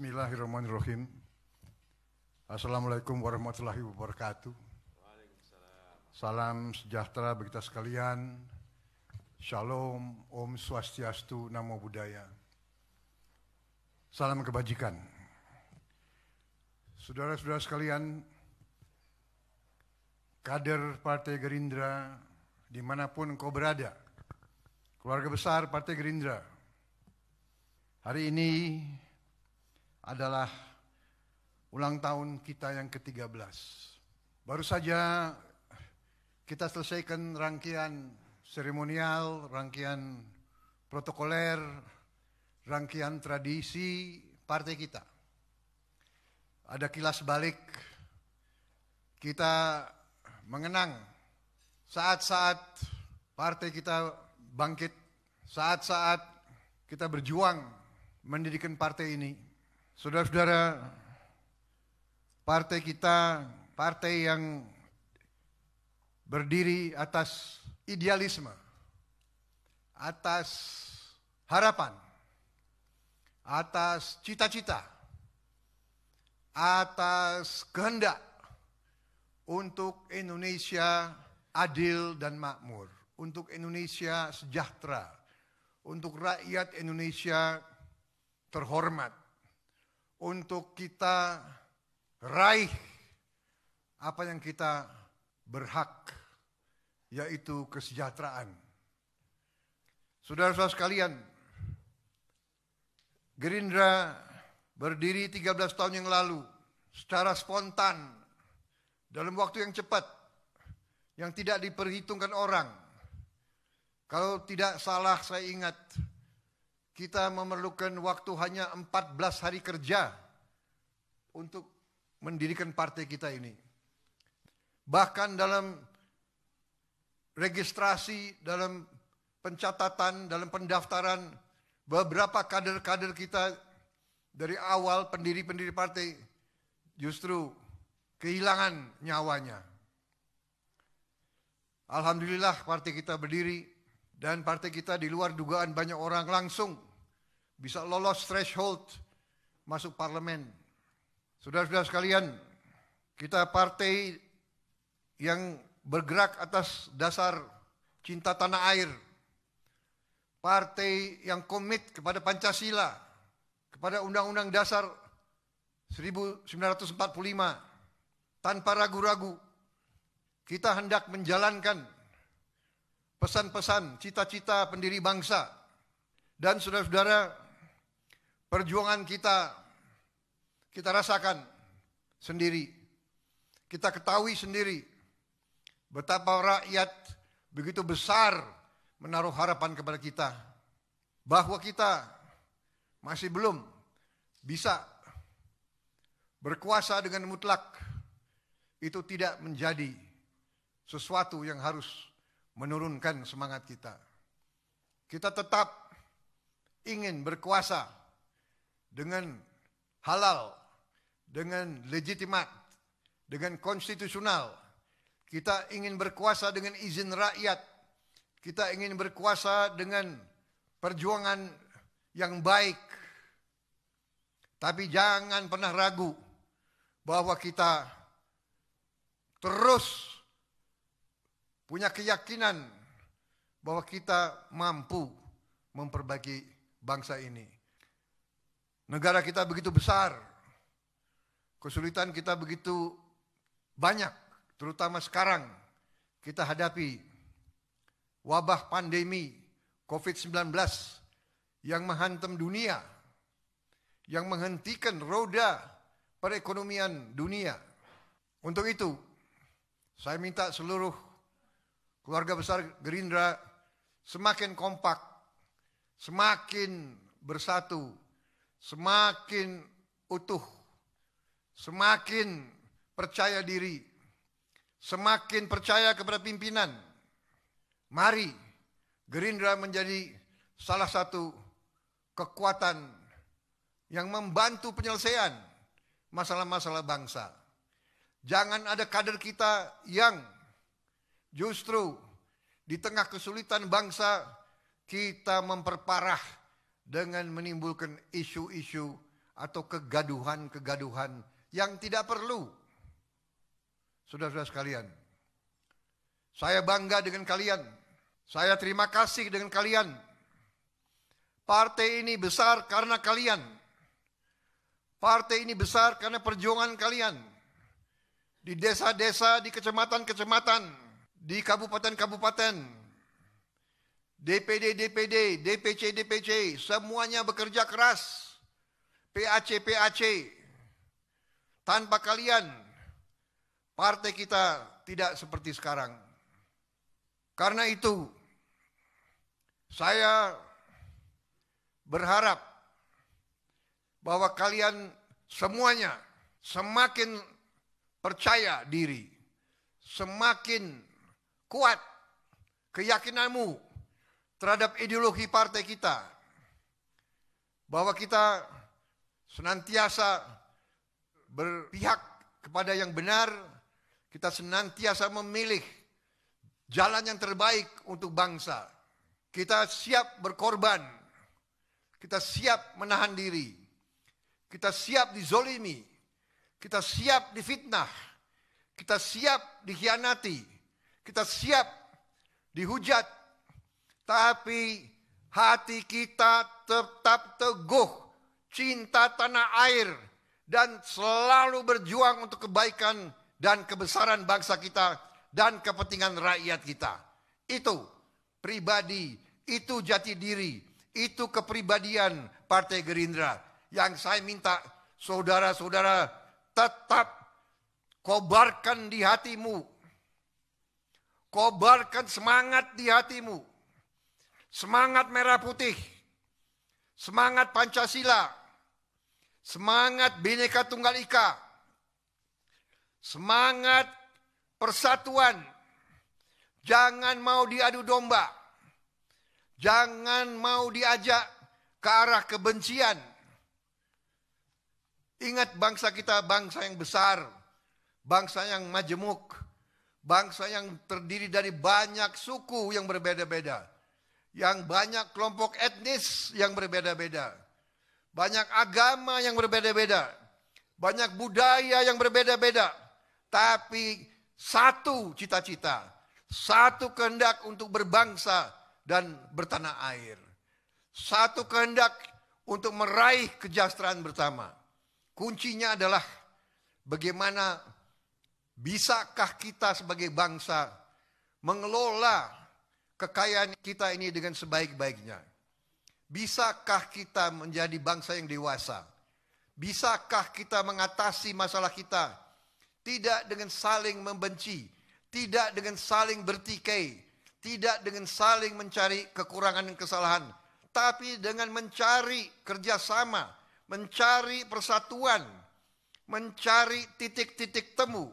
Bismillahirrahmanirrahim. Assalamualaikum warahmatullahi wabarakatuh. Salam sejahtera bagi kita sekalian. Shalom, Om Swastiastu, Namo Buddhaya. Salam kebajikan. Saudara-saudara sekalian, kader Partai Gerindra, dimanapun kau berada, keluarga besar Partai Gerindra, hari ini adalah ulang tahun kita yang ke-13. Baru saja kita selesaikan rangkaian seremonial, rangkaian protokoler, rangkaian tradisi partai kita. Ada kilas balik, kita mengenang saat-saat partai kita bangkit, saat-saat kita berjuang mendirikan partai ini. Saudara-saudara, partai kita, partai yang berdiri atas idealisme, atas harapan, atas cita-cita, atas kehendak untuk Indonesia adil dan makmur, untuk Indonesia sejahtera, untuk rakyat Indonesia terhormat untuk kita raih apa yang kita berhak, yaitu kesejahteraan. Saudara-saudara sekalian, Gerindra berdiri 13 tahun yang lalu secara spontan dalam waktu yang cepat yang tidak diperhitungkan orang. Kalau tidak salah saya ingat kita memerlukan waktu hanya 14 hari kerja untuk mendirikan partai kita ini. Bahkan dalam registrasi, dalam pencatatan, dalam pendaftaran, beberapa kader-kader kita dari awal pendiri-pendiri partai justru kehilangan nyawanya. Alhamdulillah partai kita berdiri dan partai kita di luar dugaan banyak orang langsung bisa lolos threshold masuk parlemen. Saudara-saudara sekalian, kita partai yang bergerak atas dasar cinta tanah air. Partai yang komit kepada Pancasila, kepada Undang-Undang Dasar 1945 tanpa ragu-ragu kita hendak menjalankan pesan-pesan, cita-cita pendiri bangsa. Dan saudara-saudara, perjuangan kita, kita rasakan sendiri. Kita ketahui sendiri betapa rakyat begitu besar menaruh harapan kepada kita. Bahwa kita masih belum bisa berkuasa dengan mutlak. Itu tidak menjadi sesuatu yang harus menurunkan semangat kita. Kita tetap ingin berkuasa dengan halal, dengan legitimat, dengan konstitusional. Kita ingin berkuasa dengan izin rakyat. Kita ingin berkuasa dengan perjuangan yang baik. Tapi jangan pernah ragu bahwa kita terus punya keyakinan bahwa kita mampu memperbaiki bangsa ini. Negara kita begitu besar, kesulitan kita begitu banyak, terutama sekarang kita hadapi wabah pandemi COVID-19 yang menghantam dunia, yang menghentikan roda perekonomian dunia. Untuk itu, saya minta seluruh keluarga besar Gerindra semakin kompak, semakin bersatu, semakin utuh, semakin percaya diri, semakin percaya kepada pimpinan. Mari Gerindra menjadi salah satu kekuatan yang membantu penyelesaian masalah-masalah bangsa. Jangan ada kader kita yang Justru di tengah kesulitan bangsa kita memperparah dengan menimbulkan isu-isu atau kegaduhan-kegaduhan yang tidak perlu. Saudara-saudara sekalian, saya bangga dengan kalian. Saya terima kasih dengan kalian. Partai ini besar karena kalian. Partai ini besar karena perjuangan kalian. Di desa-desa, di kecamatan-kecamatan di kabupaten-kabupaten, DPD, DPD, DPC, DPC, semuanya bekerja keras, PAC, PAC. Tanpa kalian, partai kita tidak seperti sekarang. Karena itu, saya berharap bahwa kalian semuanya semakin percaya diri, semakin kuat keyakinanmu terhadap ideologi partai kita bahwa kita senantiasa berpihak kepada yang benar, kita senantiasa memilih jalan yang terbaik untuk bangsa. Kita siap berkorban, kita siap menahan diri, kita siap dizolimi, kita siap difitnah, kita siap dikhianati, kita siap dihujat, tapi hati kita tetap teguh, cinta tanah air, dan selalu berjuang untuk kebaikan dan kebesaran bangsa kita dan kepentingan rakyat kita. Itu pribadi, itu jati diri, itu kepribadian Partai Gerindra. Yang saya minta saudara-saudara tetap kobarkan di hatimu Kobarkan semangat di hatimu. Semangat merah putih. Semangat Pancasila. Semangat Bhinneka Tunggal Ika. Semangat persatuan. Jangan mau diadu domba. Jangan mau diajak ke arah kebencian. Ingat bangsa kita bangsa yang besar, bangsa yang majemuk, Bangsa yang terdiri dari banyak suku yang berbeda-beda. Yang banyak kelompok etnis yang berbeda-beda. Banyak agama yang berbeda-beda. Banyak budaya yang berbeda-beda. Tapi satu cita-cita. Satu kehendak untuk berbangsa dan bertanah air. Satu kehendak untuk meraih kejahteraan bersama. Kuncinya adalah bagaimana Bisakah kita sebagai bangsa mengelola kekayaan kita ini dengan sebaik-baiknya? Bisakah kita menjadi bangsa yang dewasa? Bisakah kita mengatasi masalah kita? Tidak dengan saling membenci, tidak dengan saling bertikai, tidak dengan saling mencari kekurangan dan kesalahan, tapi dengan mencari kerjasama, mencari persatuan, mencari titik-titik temu,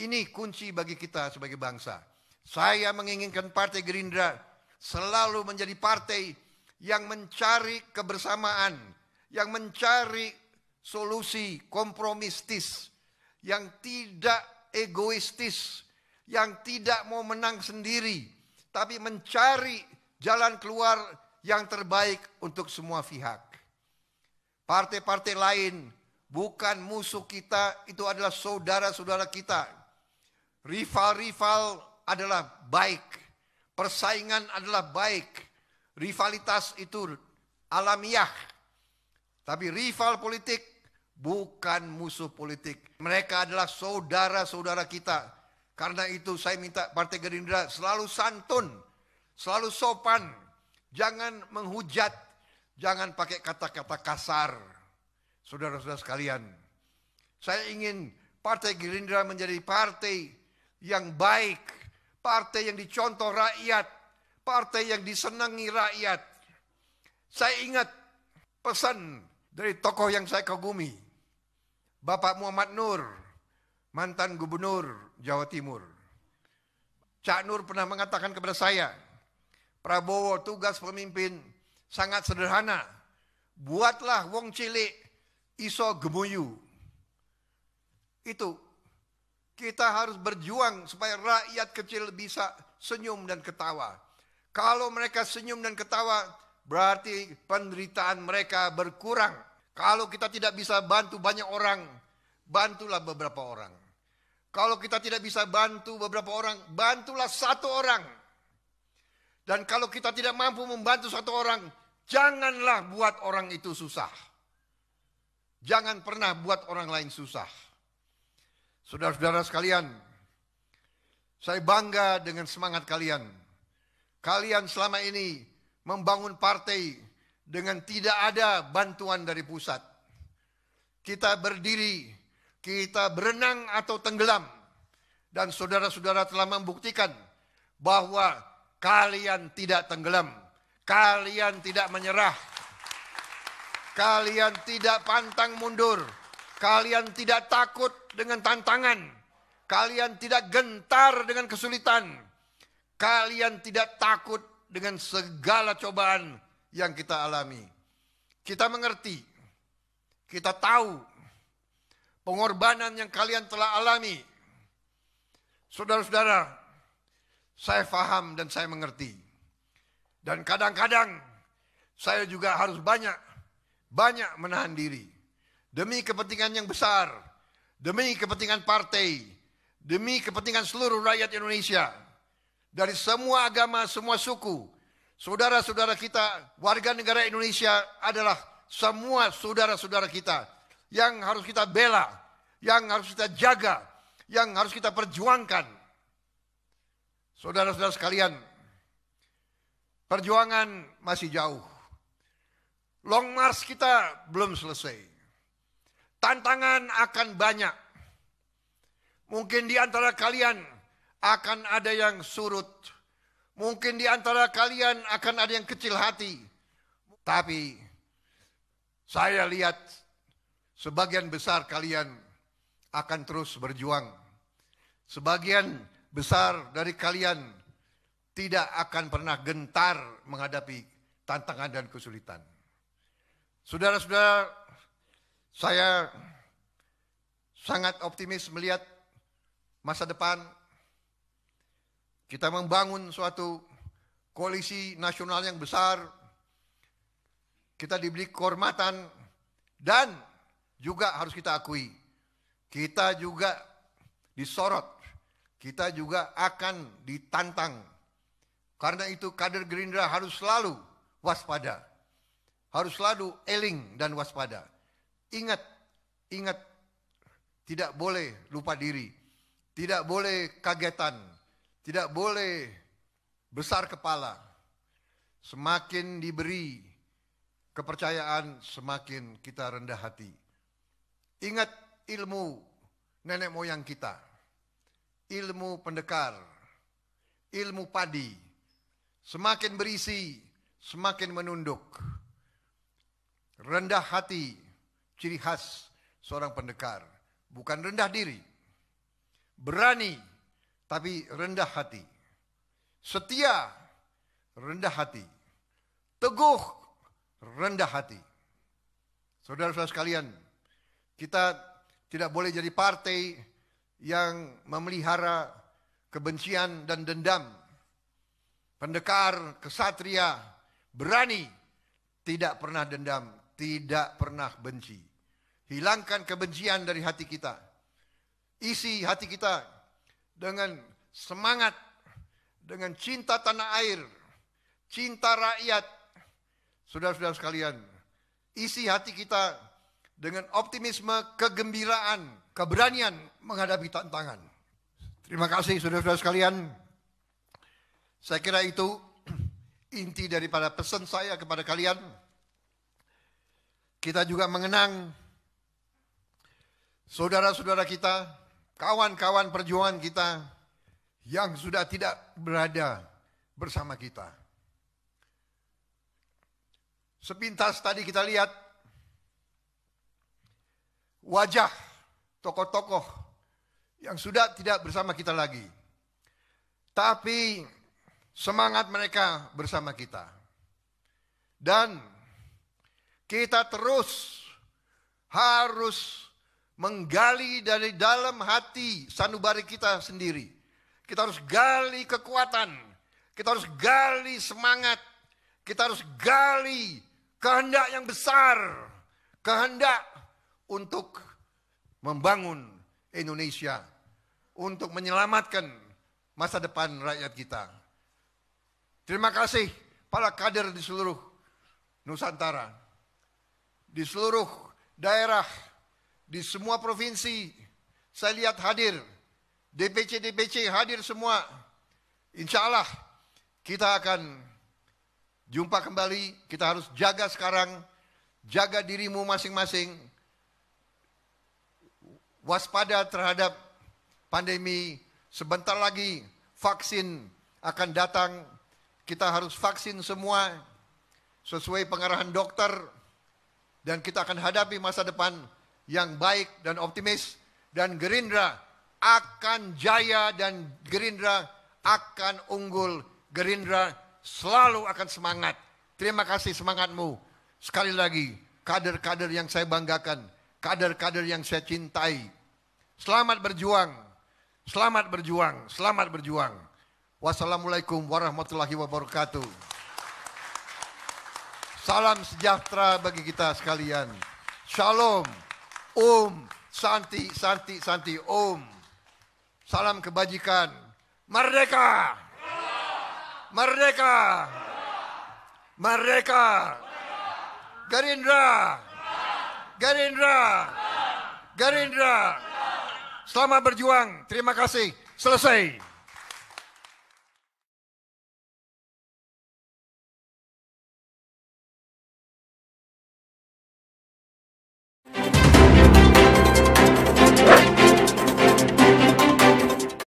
ini kunci bagi kita sebagai bangsa. Saya menginginkan Partai Gerindra selalu menjadi partai yang mencari kebersamaan, yang mencari solusi kompromistis, yang tidak egoistis, yang tidak mau menang sendiri, tapi mencari jalan keluar yang terbaik untuk semua pihak. Partai-partai lain bukan musuh kita, itu adalah saudara-saudara kita Rival-rival adalah baik. Persaingan adalah baik. Rivalitas itu alamiah. Tapi rival politik bukan musuh politik. Mereka adalah saudara-saudara kita. Karena itu saya minta Partai Gerindra selalu santun, selalu sopan. Jangan menghujat, jangan pakai kata-kata kasar. Saudara-saudara sekalian, saya ingin Partai Gerindra menjadi partai yang baik, partai yang dicontoh rakyat, partai yang disenangi rakyat. Saya ingat pesan dari tokoh yang saya kagumi, Bapak Muhammad Nur, mantan gubernur Jawa Timur. Cak Nur pernah mengatakan kepada saya, Prabowo tugas pemimpin sangat sederhana. Buatlah wong cilik iso gemuyu. Itu kita harus berjuang supaya rakyat kecil bisa senyum dan ketawa. Kalau mereka senyum dan ketawa, berarti penderitaan mereka berkurang. Kalau kita tidak bisa bantu banyak orang, bantulah beberapa orang. Kalau kita tidak bisa bantu beberapa orang, bantulah satu orang. Dan kalau kita tidak mampu membantu satu orang, janganlah buat orang itu susah. Jangan pernah buat orang lain susah. Saudara-saudara sekalian, saya bangga dengan semangat kalian. Kalian selama ini membangun partai dengan tidak ada bantuan dari pusat. Kita berdiri, kita berenang atau tenggelam. Dan saudara-saudara telah membuktikan bahwa kalian tidak tenggelam. Kalian tidak menyerah. Kalian tidak pantang mundur. Kalian tidak takut dengan tantangan. Kalian tidak gentar dengan kesulitan. Kalian tidak takut dengan segala cobaan yang kita alami. Kita mengerti. Kita tahu pengorbanan yang kalian telah alami. Saudara-saudara, saya faham dan saya mengerti. Dan kadang-kadang saya juga harus banyak, banyak menahan diri. Demi kepentingan yang besar, demi kepentingan partai, demi kepentingan seluruh rakyat Indonesia, dari semua agama, semua suku, saudara-saudara kita, warga negara Indonesia adalah semua saudara-saudara kita yang harus kita bela, yang harus kita jaga, yang harus kita perjuangkan. Saudara-saudara sekalian, perjuangan masih jauh. Long March kita belum selesai. Tantangan akan banyak. Mungkin di antara kalian akan ada yang surut. Mungkin di antara kalian akan ada yang kecil hati. Tapi saya lihat sebagian besar kalian akan terus berjuang. Sebagian besar dari kalian tidak akan pernah gentar menghadapi tantangan dan kesulitan. Saudara-saudara saya sangat optimis melihat masa depan kita membangun suatu koalisi nasional yang besar, kita diberi kehormatan dan juga harus kita akui, kita juga disorot, kita juga akan ditantang. Karena itu kader Gerindra harus selalu waspada, harus selalu eling dan waspada. Ingat, ingat, tidak boleh lupa diri, tidak boleh kagetan, tidak boleh besar kepala. Semakin diberi kepercayaan, semakin kita rendah hati. Ingat ilmu nenek moyang kita, ilmu pendekar, ilmu padi, semakin berisi, semakin menunduk. Rendah hati, ciri khas seorang pendekar. Bukan rendah diri. Berani, tapi rendah hati. Setia, rendah hati. Teguh, rendah hati. Saudara-saudara sekalian, kita tidak boleh jadi partai yang memelihara kebencian dan dendam. Pendekar, kesatria, berani, tidak pernah dendam, tidak pernah benci. Hilangkan kebencian dari hati kita. Isi hati kita dengan semangat, dengan cinta tanah air, cinta rakyat. Saudara-saudara sekalian, isi hati kita dengan optimisme, kegembiraan, keberanian menghadapi tantangan. Terima kasih saudara-saudara sekalian. Saya kira itu inti daripada pesan saya kepada kalian. Kita juga mengenang saudara-saudara kita, kawan-kawan perjuangan kita yang sudah tidak berada bersama kita. Sepintas tadi kita lihat wajah tokoh-tokoh yang sudah tidak bersama kita lagi. Tapi semangat mereka bersama kita. Dan kita terus harus menggali dari dalam hati sanubari kita sendiri. Kita harus gali kekuatan, kita harus gali semangat, kita harus gali kehendak yang besar, kehendak untuk membangun Indonesia, untuk menyelamatkan masa depan rakyat kita. Terima kasih para kader di seluruh Nusantara, di seluruh daerah di semua provinsi saya lihat hadir. DPC-DPC hadir semua. Insya Allah kita akan jumpa kembali. Kita harus jaga sekarang, jaga dirimu masing-masing. Waspada terhadap pandemi. Sebentar lagi vaksin akan datang. Kita harus vaksin semua sesuai pengarahan dokter. Dan kita akan hadapi masa depan yang baik dan optimis dan Gerindra akan jaya dan Gerindra akan unggul. Gerindra selalu akan semangat. Terima kasih semangatmu. Sekali lagi, kader-kader yang saya banggakan, kader-kader yang saya cintai. Selamat berjuang. Selamat berjuang, selamat berjuang. Wassalamualaikum warahmatullahi wabarakatuh. Salam sejahtera bagi kita sekalian. Shalom. Om, Santi, Santi, Santi, Om. Salam kebajikan. Merdeka! Merdeka! Merdeka! Gerindra! Gerindra! Gerindra! Selamat berjuang. Terima kasih. Selesai.